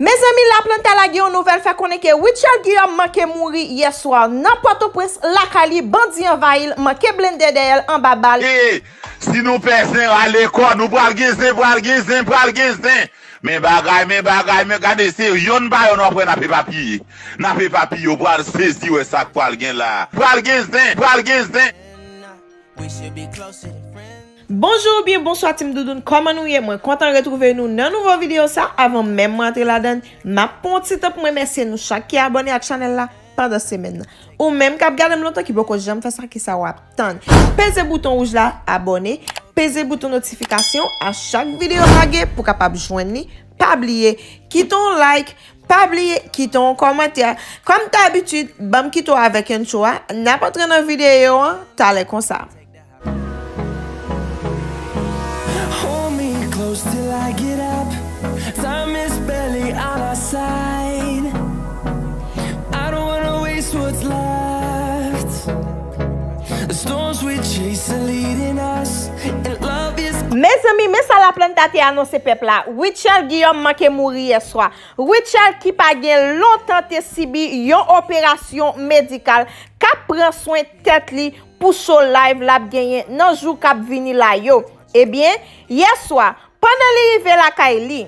Me zemi la planta la geyon nouvel fe konen ke Richard Guillaume man ke mouri yeswa nan pato pres lakali bandi an vayil man ke blinde deyel an babal Si nou pesen an lekon nou pwal genzen, pwal genzen, pwal genzen men bagay, men bagay, men gade se yon bayo nan pwe na pe papi nan pe papi yo pwal sezi we sak pwal gen la pwal genzen, pwal genzen Bonjour, bien, bonsoit, timdoudoun, koma nou ye, mwen kontan retrouve nou nan nouvo video sa avon men mwantri la den. Ma pwant sitop mwen mwensye nou chak ki abone a chanel la pa da semen. Ou menm kap gade m lontan ki boko jem fasa ki sa wap tan. Peze bouton ouj la abone, peze bouton notifikasyon a chak video rage pou kap ap jwen ni, pa blye, kiton like, pa blye, kiton komantya. Kom ta abitit, bam kito avèk en chwa, napotre nan video, talè konsa. Still I get up Time is barely on our side I don't wanna waste what's left Stones we chase are leading us And love is... Me zemi, me sa la plen dati anon se pep la Wichal Guillaume manke mouri yeswa Wichal ki pa gen lontante si bi Yon operasyon medikal Kap pran swen tet li Pouso live lab genyen Nanjou kap vini la yo Ebyen, eh yeswa Wichal Guillaume manke mouri Pendan li yive la kay li,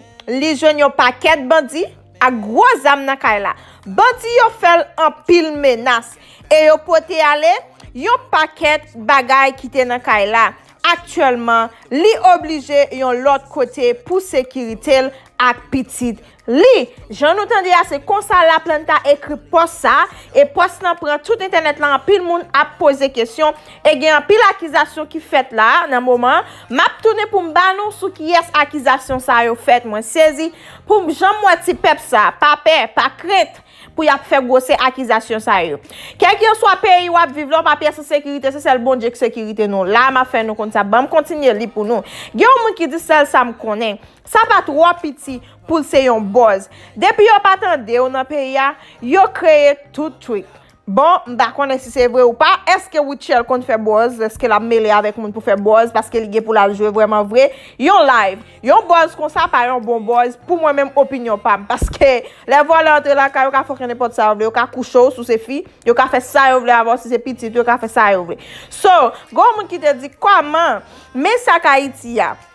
li jwen yon paket bandi a gwo zam nan kay la. Bandi yon fel an pil menas. E yon pote ale, yon paket bagay kite nan kay la. Aktuelman, li oblije yon lot kote pou sekiritel lakman. ak pitid. Li, jen nou tendi a se konsa la plan ta ekri pos sa e pos nan pran tout internet lan pil moun ap pose kesyon e gen pil akizasyon ki fet la nan mouman, map toune pou m banou sou ki yes akizasyon sa yo fet mwen sezi pou m jan mwati pep sa, pa pe, pa kret pou ya fè gòse akizasyon sa yo. Kèk yo swa peyi wap viv lò papye se sekirite, se sel bon dje ki sekirite nou, la ma fè nou konti sa, bam kontinye li pou nou. Gè ou moun ki di sel sa m konen, sa pat wap piti pou se yon boz. Depi yo patande, ou nan peyi ya, yo kreye tout trik. Bon, mda konen si se vre ou pa, eske wouti el konti fe boz, eske la mele avek moun pou fe boz, paske li ge pou la jwe vreman vre, yon live, yon boz kon sa par yon bon boz, pou mwen menm opinyon pam, paske le vo ale antre la ka yo ka fokene pot sa vle, yo ka koucho sou se fi, yo ka fe sa vle avon si se pitit, yo ka fe sa vle. So, goun moun ki te di kwa man, me sa ka iti yaf.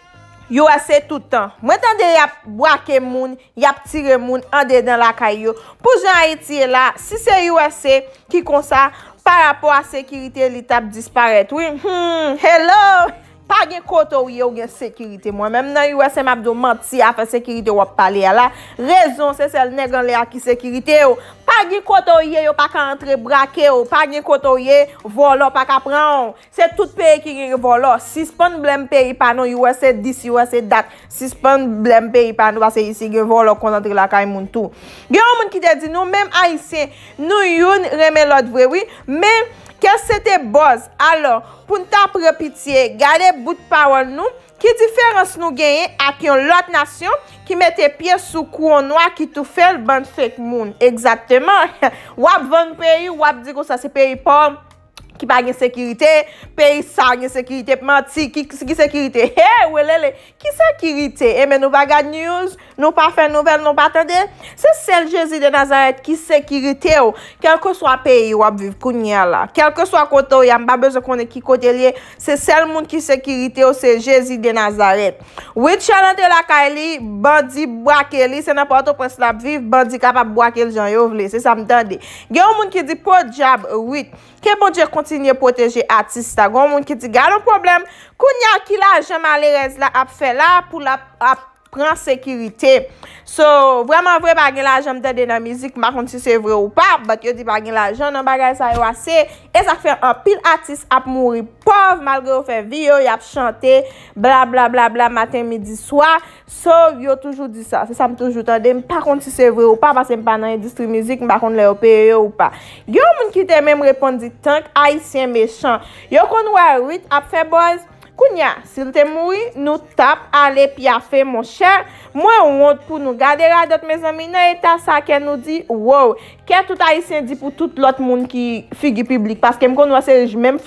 Yo ase toutan, mwen tande yap wake moun, yap tire moun, ande dan la kayo, pou jan iti e la, si se yo ase ki konsa, pa rapo a sekirite li tap disparet, oui, hmm, hello, pa gen koto yo gen sekirite mwen, mwen nan yo ase map do manti afe sekirite wap pale ala, rezon se sel negan li aki sekirite yo, Pa ge kotoye yo pa ka antre brake yo, pa ge kotoye volo pa ka pran, se tout peye ki ge volo, sispan blem peyi panon, yu wese disi, yu wese dak, sispan blem peyi panon, wase yisi ge volo konantre la ka yi moun tou. Gen yon moun ki de di nou, menm a yi se, nou youn reme lot vwe, menm kes se te boz, alo, pun ta pre pitiye, gade bout pawol nou, Ki diferans nou genye ak yon lot nasyon ki mette piye sou kou anwa ki tou fel ban fèk moun? Eksatèman, wap vang peyi, wap di go sa se peyi pon. ki pa gen sekirite, pe yi sa gen sekirite, pman ti, ki sekirite. He, welele, ki sekirite. Eme nou va gade news, nou pa fè nouvel, nou pa tande, se sel Jezi de Nazaret ki sekirite ou kelke swa peyi ou apviv kounye la. Kelke swa koto, yam ba bezo konen ki kote li, se sel moun ki sekirite ou se Jezi de Nazaret. Wit chalante la ka li, bandi, bwa ke li, se napoto pres la apviv, bandi kapap bwa ke li jan yo vli. Se sa mtande. Ge ou moun ki di po jab, wit, ke bon je kont Siniye poteje atis tagon moun ki di gado problem. Kou nyan ki la jema le rez la ap fe la pou la ap. Gran sekirite. So, vreman vre bagen la jom de dena mizik, mba konti se vre ou pa, bat yo di bagen la jom, non bagen sa yo ase, e sa fè an pil atis ap mouri pov, malge yo fè video, yo ap chante, bla bla bla bla, matin, midi, swa, so, yo toujou di sa, se sa m toujou tende, mba konti se vre ou pa, basen mpa nan industry mizik, mba konti le opere yo ou pa. Yo moun ki te men mwepon di tank, ay si en mechan. Yo kon wè ruit ap fè boz, Kou nya, sil te moui, nou tap, ale pi afe, mon chè, mwen ou ont pou nou gade radot, me zanmi, nou etan sa, kè nou di, wow, kè tout a isen di pou tout lot moun ki figi publik, paske m kon wase, mèm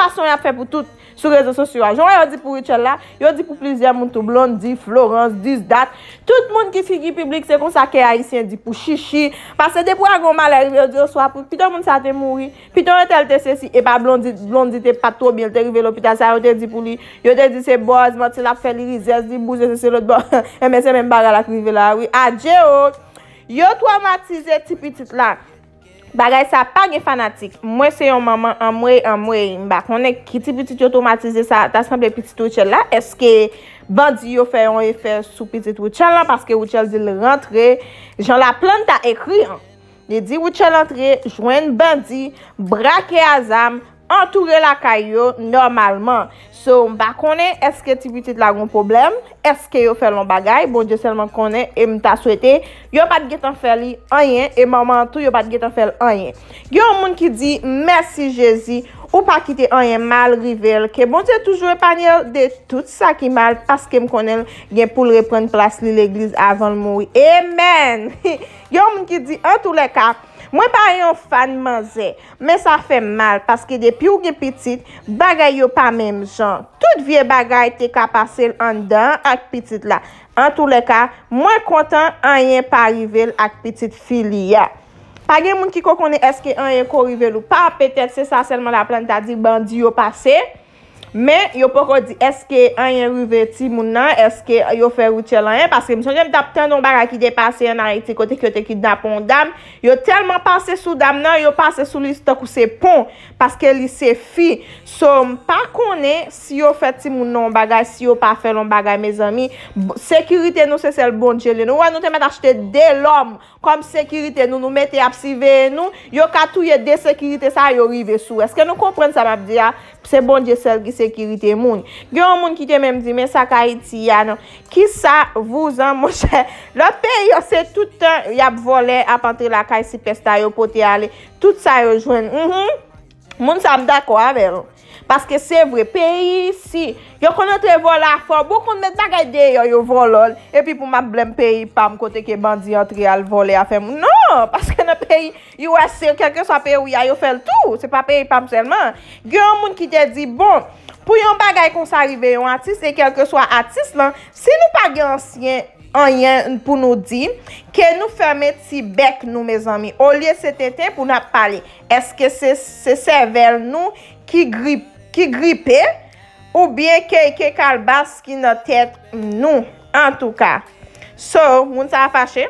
fason a fe pou tout. Sou rezo sosyo ajon, yo di pou Richard la, yo di pou plizya moun tou blondi, Florence, Dizdat, tout moun ki fiki publik se kon sa ke aisyen di pou chichi, pase depo a gomal a rive yo di yo swa pou, piton moun sa te mouri, piton yo telte se si e pa blondi, blondi te pa to bi, yo te rive lo, piton sa yo te di pou li, yo te di se boz, moun se la fe li rize, se di boz, se se se lot boz, e mese men baga la ki rive la, oui, adjeo, yo tou a matize tipi tit la, Bagay sa pa gen fanatik. Mwen se yon mwen, mwen mwen. Bak, mwen ek kiti piti joto matize sa tasman piti wichel la. Eske bandi yo feyon e fe sou piti wichel la. Paske wichel zil rentre. Jan la plante a ekri an. Le di wichel rentre, jwen bandi, brake azam. entoure la kay yo normalman. So, mba konen, eske tipi tit lagoun problem, eske yo fel lon bagay, bon, je selman konen, e mta souwete, yo pat getan fel li anyen, e maman an tou yo pat getan fel anyen. Yo moun ki di, mersi Jezi, ou pa kite anyen mal rivel, ke bon se toujou e panye de tout sa ki mal, paske m konen gen pou lre pren plas li l'egliz avan lmoui. Amen! Yo moun ki di, entoure le kap, Mwen pa yon fan manze, men sa fe mal, paske depi ou ge pitit, bagay yo pa mem jan. Tout vie bagay te ka pase l an dan ak pitit la. An tou le ka, mwen kontan an yen pa rive l ak pitit fili ya. Page moun ki koko ne eske an yen ko rive l ou pa, petet se sa selman la planta di bandi yo pase. Men, yo poko di, eske an yen rive ti moun nan? Eske yo fe rou chel an yen? Paske mson jem tap ten non bagay ki depase yon an iti kote kote ki dapon dam. Yo telman pase sou dam nan, yo pase sou li stok ou se pon. Paske li se fi. Som, pa konen, si yo fe ti moun nan bagay, si yo pa fe lon bagay, me zami. Sekirite nou se sel bon chel eno. Woy nou te met achete de lom kom sekirite nou nou mete ap si ve eno. Yo katouye de sekirite sa yo rive sou. Eske nou kompren sa mabdi ya, se bon je sel gisi. sekirite moun. Gyo moun ki te menm di men sa ka iti ya nou. Ki sa vouz an mouche. La pe yo se toutan yap vole ap antre la ka isi pesta yo pote ale tout sa yo jwen. Mhm. Moun sa mdako ave nou. Paske se vre. Peyi si yo konote vola for. Bokon met bagay de yo yo volol. E pi pou map blem peyi pa mkote ke bandi antre al vole a fe moun. Non! Paske nou peyi USC ou kelke swa peyi ou ya yo fel tou Se pa peyi pa mselman Gyo moun ki te di bon Pou yon bagay kon sa rive yon atis E kelke swa atis lan Se nou pa gen ansyen anyen pou nou di Ke nou ferme ti bek nou me zami O liye se tete pou nou ap pale Eske se sevel nou ki gripe Ou bien ke kar bas ki nou tete nou En tou ka So moun sa fache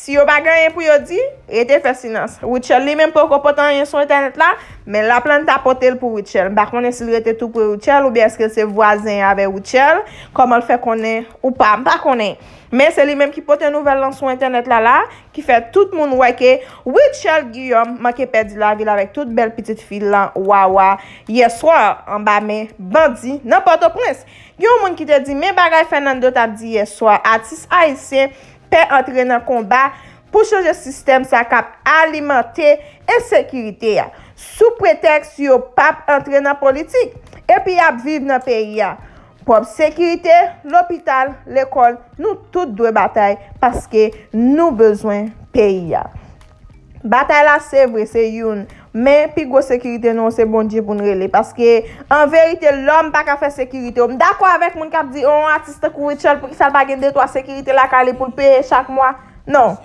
Si yo bagan yon pou yo di, ete fesinans. Wichel li menm pou ko potan yon sou internet la, men la plan tapote l pou Wichel. Bakone si li lete tou pou Wichel, ou bi eske se vwazen ave Wichel, komol fe konen ou pa, bakone. Men se li menm ki pote nouvel lan sou internet la la, ki fe tout moun weke, Wichel Guillaume, mak e pedi la vil avek tout bel pitit fil la, wawa. Ye swa, ambame, bandi, nanpoto prins. Yo moun ki te di, men bagay fennan do tabdi ye swa, atis aise, se, Pe entrenan komba pou chanje sistem sa kap alimante e sekirite ya. Sou preteks yo pap entrenan politik. Epi ap viv nan peri ya. Pob sekirite, l'opital, l'ekol, nou tout dwe batay. Paske nou bezwen peri ya. Batay la se vre se youn. Men, pi gwo sekirite nan, se bon diye pou nrele. Paske, an verite, lom pa ka fe sekirite. Mdakwa avèk moun kap di, an, oh, atiste kou itchèl pou ki sal bagen detwa sekirite la ka li pou lperè chak mwa. Non.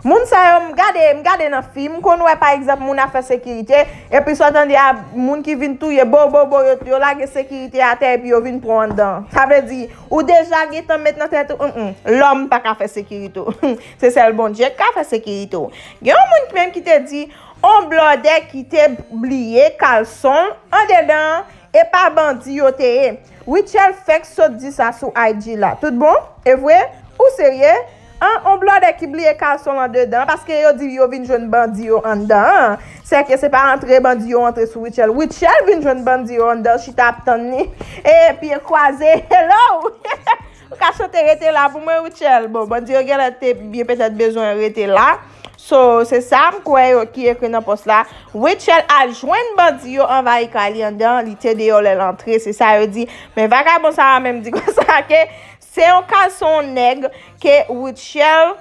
Moun sa yon, m gade, m gade nan film, kon wè pa egzap moun a fe sekirite, e pi sotan di a moun ki vin touye, bo, bo, bo, yo, yo la ge sekirite a te, pi yo vin pran dan. Sa vè di, ou deja giton met nan tètou, mm, mm, lom pa ka fe sekirite. Se sel bon diye, ka fe sekirite. Gen, moun ki men ki te di, Omblode ki te bliye kalson an dedan e pa bandi yo te e. Wichelle fek so di sa sou aji la. Tout bon? E vwe? Ou se ye? An omblode ki bliye kalson an dedan. Paske yo di yo vin joun bandi yo an dan. Seke se pa antre bandi yo antre sou Wichelle. Wichelle vin joun bandi yo an dan. Shita ap tani. E pi e kwa ze. Hello! Kwa chote rete la pou mwen Wichelle. Bon bandi yo gale te biye petet bejoun rete la. So, se sa m kwe yo ki ekwena pos la, Witschel al jwen bandi yo an vay kalin dan li tede yo le lantre. Se sa yo di, men vaka bon sa a menm di kwa sa ke, se yon kanson neg ke Witschel,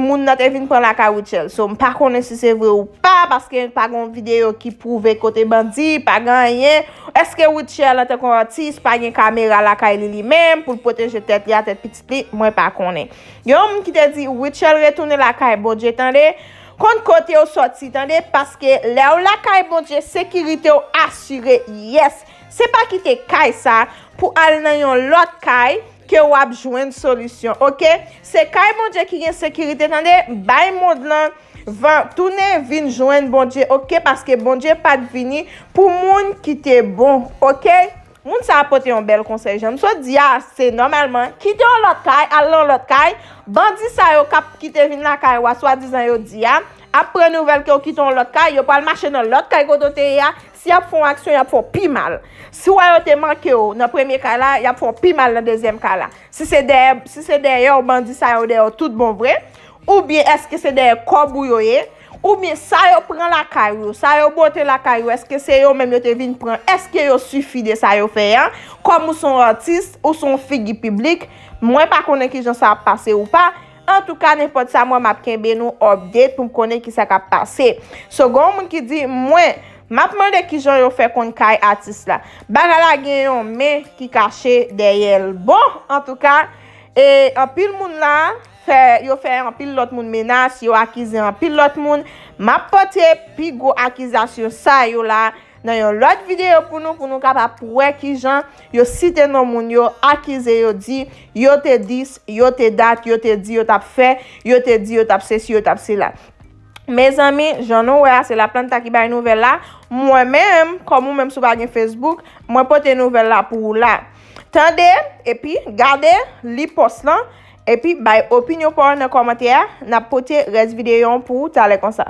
moun nan te vin pou la ka wichel. So, m pa konen si se vre ou pa, paske yon fagon videyo ki pouve kote bandi, pa ganyen, eske wichel nan te konen ti, spanyen kamera la ka li li men, pou potenje tet li a tet piti pli, mwen pa konen. Yon m ki te di wichel retounen la ka e bodje, tan de, kont kote ou soti, tan de, paske le ou la ka e bodje, sekiritè ou asyre, yes, se pa kite kay sa, pou al nan yon lot kay, ke wap jwen solusyon, ok? Se kaj mounje ki gen sekirite, tande, bay moun lan, vantoune vin jwen mounje, ok? Paske mounje pat vini, pou moun ki te bon, ok? Moun sa apote yon bel konsey jen. So, diya, se normalman, ki te yon lot kaj, alon lot kaj, bandi sa yo kap ki te vin la kaj, wa swa dizan yo diya, apre nouvel ki yo ki te yon lot kaj, yo pal mache yon lot kaj koto te yon, ya pou fon aksyon, ya pou fon pi mal. Si wè yo te manke yo nan premiye ka la, ya pou fon pi mal nan dezem ka la. Si se deye yo bandi sa yo deyo tout bon vre, oubyen eske se deye kobou yo ye, oubyen sa yo pren la ka yo, sa yo bote la ka yo, eske se yo menm yo te vin pren, eske yo sufi de sa yo fe yon, kom ou son artiste, ou son figi publik, mwen pa konen ki jonsa ap pase ou pa, an tou ka ne fote sa mwen mapken be nou obde, pou m konen ki sa ka pase. Sogon mwen ki di mwen, mwen, Matman de kijan yo fe kon kaj atis la, ban ala gen yo me ki kache de yel. Bon, an tou ka, an e, pil moun la, yo fe an pil lot moun menas, yo akize an pil lot moun, ma pote pi go akiza syo sa yo la, nan yon lot videyo pou nou, pou nou kapa pou we kijan, yo site nan moun yo akize yo di, yo te dis, yo te dat, yo te di yo tap fe, yo te di yo tap se, si yo tap se la. Me zami, jan nou we a, se la planta ki bay nouvel la, mwen menm, kom mwen menm sou bagyen Facebook, mwen pote nouvel la pou ou la. Tande, epi, gade, li pos lan, epi, bay opinyo pou ane komantye, na pote res videyon pou ou tale konsa.